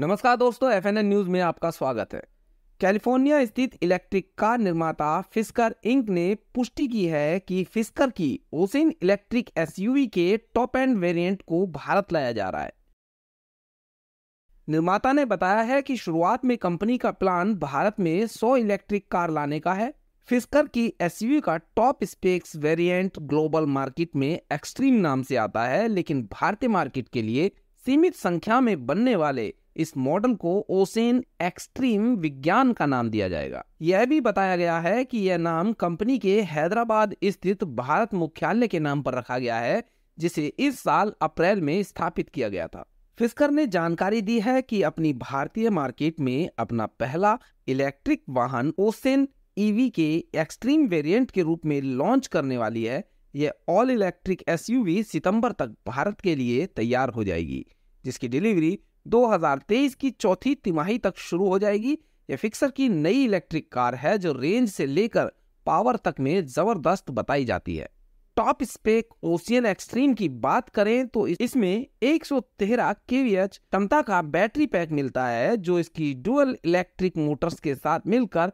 नमस्कार दोस्तों F news में आपका स्वागत है कैलिफोर्निया स्थित इलेक्ट्रिक कार निर्माता फिस्कर इंक ने पुष्टि की है कि फिस्कर की ओसिन इलेक्ट्रिक एसयूवी के टॉप एंड वेरिएंट को भारत लाया जा रहा है निर्माता ने बताया है कि शुरुआत में कंपनी का प्लान भारत में 100 इलेक्ट्रिक कार लाने का है फिस्कर की एसयूवी का top specs variant global market में एक्सट्रीम नाम से आता है लेकिन भारतीय मार्केट के लिए सीमित संख्या में बनने वाले इस मॉडल को ओसेन एक्सट्रीम विज्ञान का नाम दिया जाएगा यह भी बताया गया है कि यह नाम कंपनी के हैदराबाद स्थित भारत मुख्यालय के नाम पर रखा गया है जिसे इस साल अप्रैल में स्थापित किया गया था फिस्कर ने जानकारी दी है कि अपनी भारतीय मार्केट में अपना पहला इलेक्ट्रिक वाहन ओसेन ईवी के एक्सट्रीम वेरिएंट के रूप में लॉन्च करने वाली है यह ऑल इलेक्ट्रिक एसयूवी सितंबर तक भारत के लिए तैयार हो जाएगी जिसकी डिलीवरी 2023 की चौथी तिमाही तक शुरू हो जाएगी ये फिक्सर की नई इलेक्ट्रिक कार है जो रेंज से लेकर पावर तक में जबरदस्त बताई जाती है टॉप स्पेक ओशियन एक्सट्रीम की बात करें तो इसमें 113 केवीएच क्षमता का बैटरी पैक मिलता है जो इसकी डुअल इलेक्ट्रिक मोटर्स के साथ मिलकर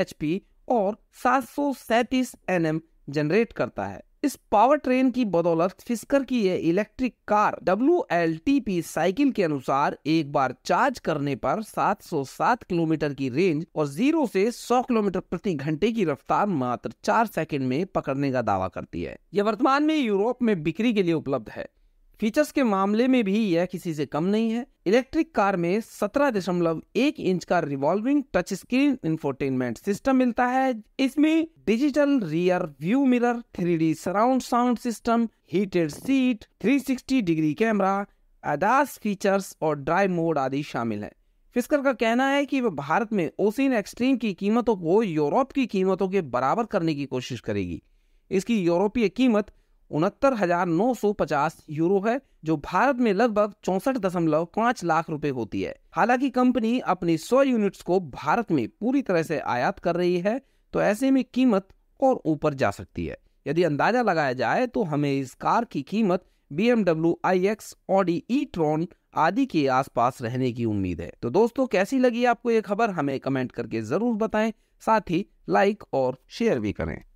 एच पी और सात सौ सैतीस जनरेट करता है इस पावर ट्रेन की बदौलत फिस्कर की यह इलेक्ट्रिक कार डब्ल्यू साइकिल के अनुसार एक बार चार्ज करने पर 707 किलोमीटर की रेंज और जीरो से 100 किलोमीटर प्रति घंटे की रफ्तार मात्र चार सेकंड में पकड़ने का दावा करती है यह वर्तमान में यूरोप में बिक्री के लिए उपलब्ध है फीचर्स के मामले में भी यह किसी से कम नहीं है इलेक्ट्रिक कार में सत्रह दशमलव एक इंच का revolving touch screen infotainment system मिलता है इसमें digital rear view mirror three surround sound system heated seat 360 degree camera ADAS features और ड्राइव मोड आदि शामिल है फिस्कर का कहना है कि वह भारत में ओसिन एक्सट्रीम की कीमतों को यूरोप की कीमतों के बराबर करने की कोशिश करेगी इसकी यूरोपीय कीमत उनहत्तर हजार नौ सौ पचास यूरो है जो भारत में लगभग चौसठ दशमलव पाँच लाख रुपए होती है हालांकि कंपनी अपनी सौ यूनिट्स को भारत में पूरी तरह से आयात कर रही है तो ऐसे में कीमत और ऊपर जा सकती है यदि अंदाजा लगाया जाए तो हमें इस कार की कीमत BMW i X Audi e tron आदि के आसपास रहने की उम्मीद है तो दोस्तों कैसी लगी आपको ये खबर हमें कमेंट करके जरूर बताएं साथ ही लाइक और शेयर भी करें